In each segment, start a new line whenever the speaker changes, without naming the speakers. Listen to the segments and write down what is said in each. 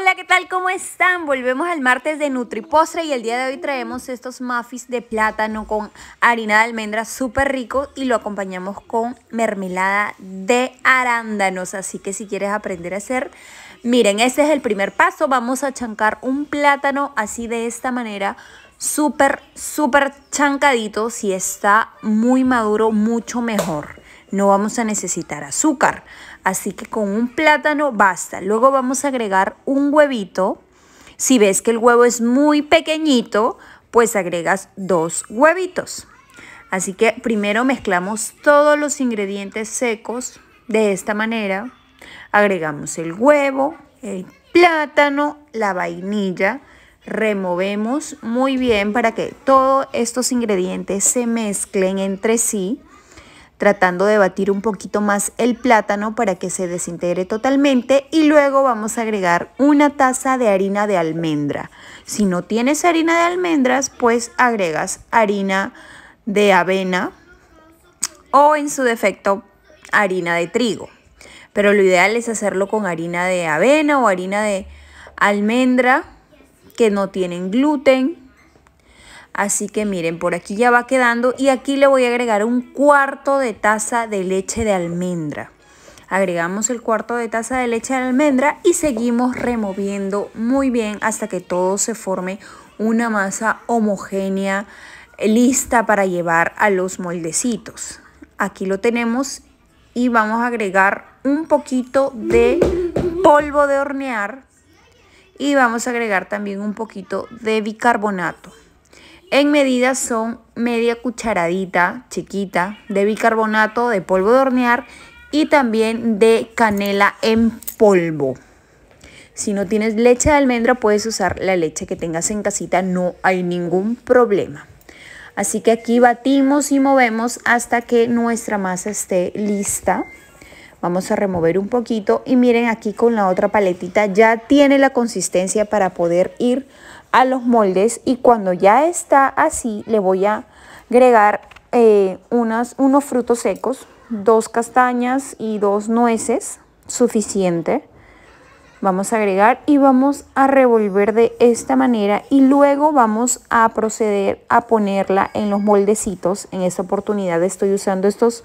Hola, ¿qué tal? ¿Cómo están? Volvemos al martes de NutriPostre y el día de hoy traemos estos muffins de plátano con harina de almendra súper rico y lo acompañamos con mermelada de arándanos. Así que si quieres aprender a hacer, miren, este es el primer paso. Vamos a chancar un plátano así de esta manera súper, súper chancadito. Si está muy maduro, mucho mejor no vamos a necesitar azúcar. Así que con un plátano basta. Luego vamos a agregar un huevito. Si ves que el huevo es muy pequeñito, pues agregas dos huevitos. Así que primero mezclamos todos los ingredientes secos de esta manera. Agregamos el huevo, el plátano, la vainilla. Removemos muy bien para que todos estos ingredientes se mezclen entre sí tratando de batir un poquito más el plátano para que se desintegre totalmente y luego vamos a agregar una taza de harina de almendra. Si no tienes harina de almendras, pues agregas harina de avena o en su defecto harina de trigo. Pero lo ideal es hacerlo con harina de avena o harina de almendra que no tienen gluten Así que miren, por aquí ya va quedando y aquí le voy a agregar un cuarto de taza de leche de almendra. Agregamos el cuarto de taza de leche de almendra y seguimos removiendo muy bien hasta que todo se forme una masa homogénea lista para llevar a los moldecitos. Aquí lo tenemos y vamos a agregar un poquito de polvo de hornear y vamos a agregar también un poquito de bicarbonato. En medida son media cucharadita chiquita de bicarbonato de polvo de hornear y también de canela en polvo. Si no tienes leche de almendra, puedes usar la leche que tengas en casita, no hay ningún problema. Así que aquí batimos y movemos hasta que nuestra masa esté lista. Vamos a remover un poquito y miren aquí con la otra paletita ya tiene la consistencia para poder ir a los moldes y cuando ya está así le voy a agregar eh, unas, unos frutos secos, dos castañas y dos nueces, suficiente. Vamos a agregar y vamos a revolver de esta manera y luego vamos a proceder a ponerla en los moldecitos. En esta oportunidad estoy usando estos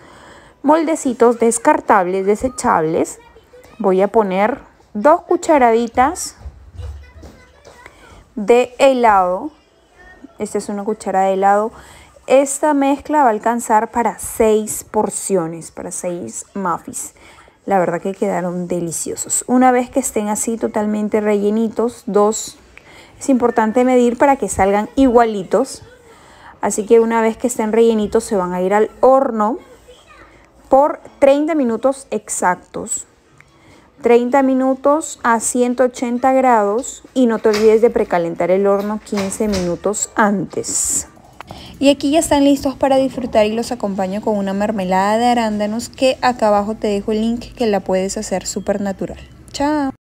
moldecitos descartables, desechables. Voy a poner dos cucharaditas de helado. Esta es una cuchara de helado. Esta mezcla va a alcanzar para seis porciones, para seis muffins. La verdad que quedaron deliciosos. Una vez que estén así totalmente rellenitos, dos, es importante medir para que salgan igualitos. Así que una vez que estén rellenitos se van a ir al horno por 30 minutos exactos. 30 minutos a 180 grados y no te olvides de precalentar el horno 15 minutos antes. Y aquí ya están listos para disfrutar y los acompaño con una mermelada de arándanos que acá abajo te dejo el link que la puedes hacer súper natural. ¡Chao!